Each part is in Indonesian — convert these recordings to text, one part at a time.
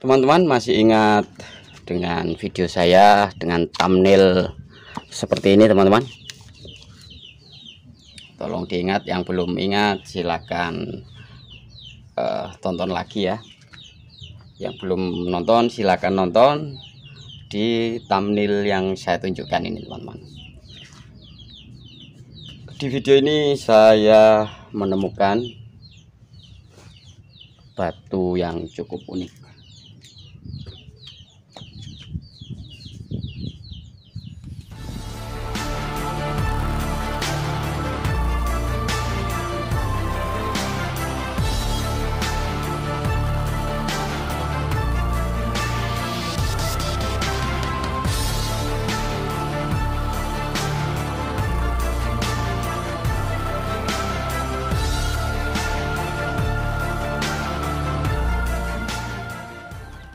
teman-teman masih ingat dengan video saya dengan thumbnail seperti ini teman-teman tolong diingat yang belum ingat silakan uh, tonton lagi ya yang belum nonton silakan nonton di thumbnail yang saya tunjukkan ini teman-teman di video ini saya menemukan batu yang cukup unik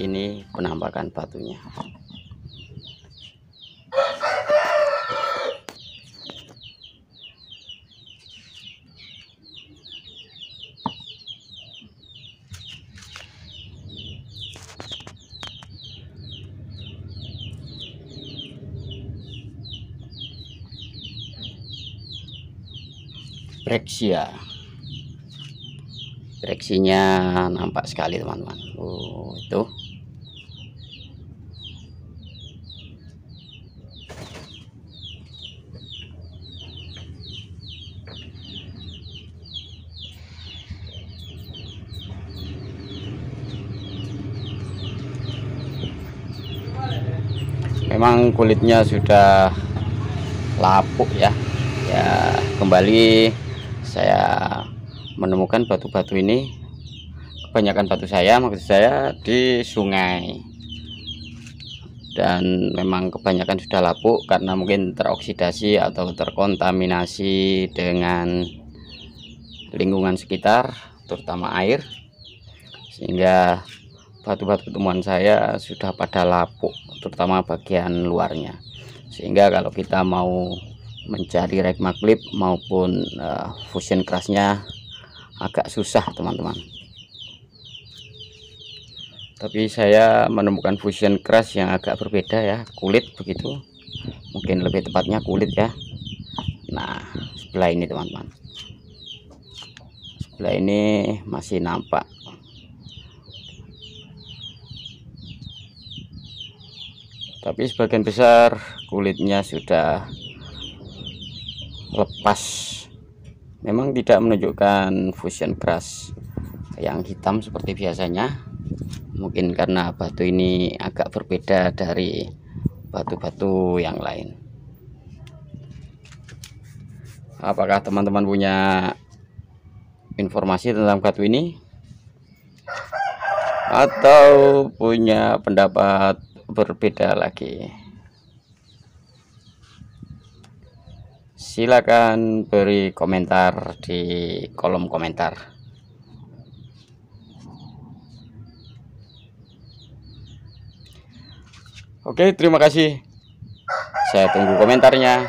ini penampakan batunya Brexia Brexinya nampak sekali teman-teman oh itu memang kulitnya sudah lapuk ya ya kembali saya menemukan batu-batu ini kebanyakan batu saya maksud saya di sungai dan memang kebanyakan sudah lapuk karena mungkin teroksidasi atau terkontaminasi dengan lingkungan sekitar terutama air sehingga batu-batu temuan saya sudah pada lapuk terutama bagian luarnya sehingga kalau kita mau mencari regma clip maupun uh, fusion kerasnya agak susah teman-teman tapi saya menemukan fusion keras yang agak berbeda ya kulit begitu mungkin lebih tepatnya kulit ya nah sebelah ini teman-teman sebelah ini masih nampak tapi sebagian besar kulitnya sudah lepas memang tidak menunjukkan fusion brush yang hitam seperti biasanya mungkin karena batu ini agak berbeda dari batu-batu yang lain apakah teman-teman punya informasi tentang batu ini atau punya pendapat berbeda lagi silakan beri komentar di kolom komentar Oke, terima kasih. Saya tunggu komentarnya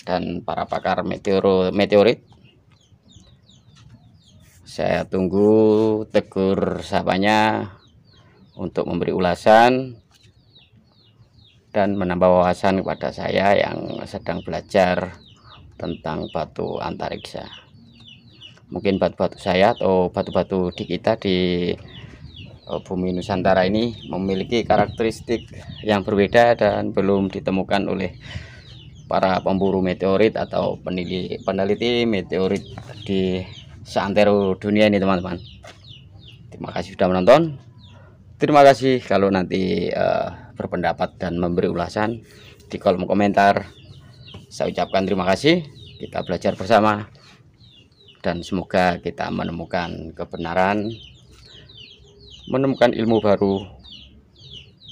dan para pakar meteoro meteorit. Saya tunggu tegur sahabatnya untuk memberi ulasan dan menambah wawasan kepada saya yang sedang belajar tentang batu antariksa mungkin batu-batu saya atau batu-batu di kita di eh, bumi Nusantara ini memiliki karakteristik yang berbeda dan belum ditemukan oleh para pemburu meteorit atau peneliti, peneliti meteorit di seantero dunia ini teman-teman terima kasih sudah menonton terima kasih kalau nanti uh, berpendapat dan memberi ulasan di kolom komentar. Saya ucapkan terima kasih. Kita belajar bersama dan semoga kita menemukan kebenaran, menemukan ilmu baru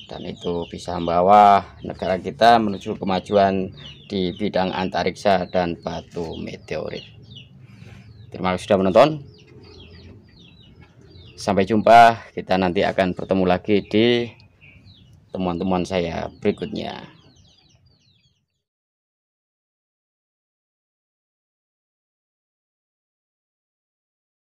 dan itu bisa membawa negara kita menuju kemajuan di bidang antariksa dan batu meteorit. Terima kasih sudah menonton. Sampai jumpa, kita nanti akan bertemu lagi di teman-teman saya berikutnya.